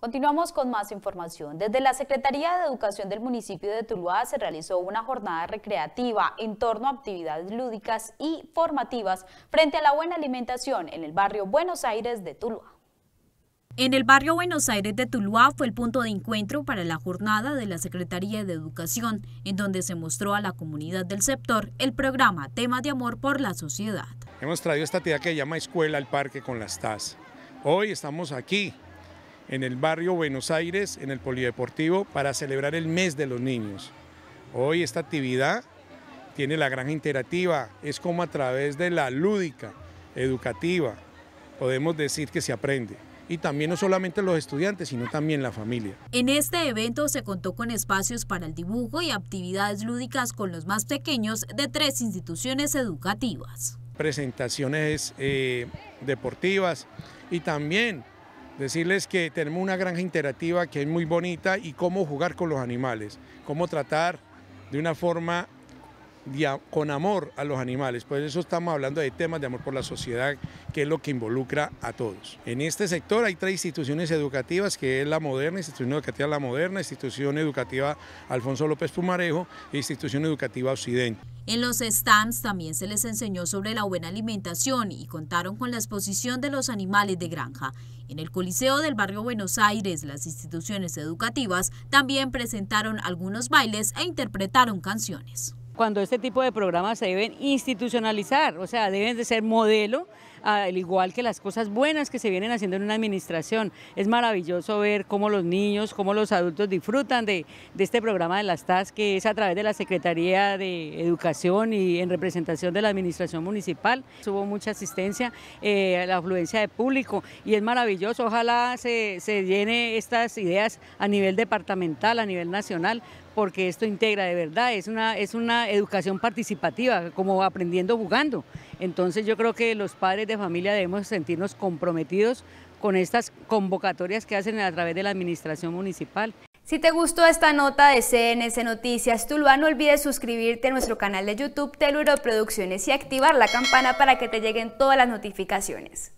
Continuamos con más información. Desde la Secretaría de Educación del municipio de Tuluá se realizó una jornada recreativa en torno a actividades lúdicas y formativas frente a la buena alimentación en el barrio Buenos Aires de Tuluá. En el barrio Buenos Aires de Tuluá fue el punto de encuentro para la jornada de la Secretaría de Educación, en donde se mostró a la comunidad del sector el programa Temas de Amor por la Sociedad. Hemos traído esta actividad que llama Escuela al Parque con las TAS. Hoy estamos aquí en el barrio Buenos Aires, en el Polideportivo, para celebrar el mes de los niños. Hoy esta actividad tiene la granja interactiva, es como a través de la lúdica, educativa, podemos decir que se aprende y también no solamente los estudiantes, sino también la familia. En este evento se contó con espacios para el dibujo y actividades lúdicas con los más pequeños de tres instituciones educativas. Presentaciones eh, deportivas y también Decirles que tenemos una granja interactiva que es muy bonita y cómo jugar con los animales, cómo tratar de una forma con amor a los animales. Por pues eso estamos hablando de temas de amor por la sociedad, que es lo que involucra a todos. En este sector hay tres instituciones educativas, que es la Moderna, Institución Educativa La Moderna, Institución Educativa Alfonso López Pumarejo e Institución Educativa Occidente. En los stands también se les enseñó sobre la buena alimentación y contaron con la exposición de los animales de granja. En el Coliseo del Barrio Buenos Aires, las instituciones educativas también presentaron algunos bailes e interpretaron canciones cuando este tipo de programas se deben institucionalizar, o sea, deben de ser modelo, al igual que las cosas buenas que se vienen haciendo en una administración. Es maravilloso ver cómo los niños, cómo los adultos disfrutan de, este programa de las TAS, que es a través de la Secretaría de Educación y en representación de la Administración Municipal. Hubo mucha asistencia, eh, la afluencia de público y es maravilloso. Ojalá se, se llene estas ideas a nivel departamental, a nivel nacional, porque esto integra de verdad, es una, es una educación participativa, como aprendiendo jugando. Entonces yo creo que los padres de familia debemos sentirnos comprometidos con estas convocatorias que hacen a través de la administración municipal. Si te gustó esta nota de CNS Noticias Tuluá, no olvides suscribirte a nuestro canal de YouTube Teluro Producciones y activar la campana para que te lleguen todas las notificaciones.